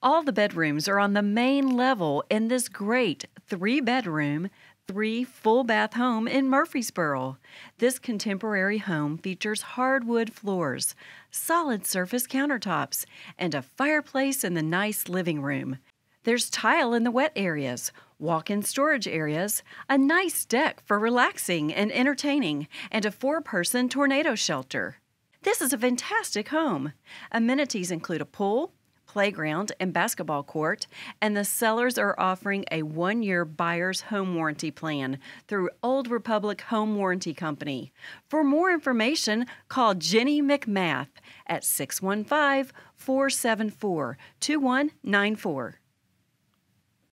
All the bedrooms are on the main level in this great three bedroom, three full bath home in Murfreesboro. This contemporary home features hardwood floors, solid surface countertops, and a fireplace in the nice living room. There's tile in the wet areas, walk in storage areas, a nice deck for relaxing and entertaining, and a four person tornado shelter. This is a fantastic home. Amenities include a pool, playground, and basketball court, and the sellers are offering a one year buyer's home warranty plan through Old Republic Home Warranty Company. For more information, call Jenny McMath at 615 474 2194.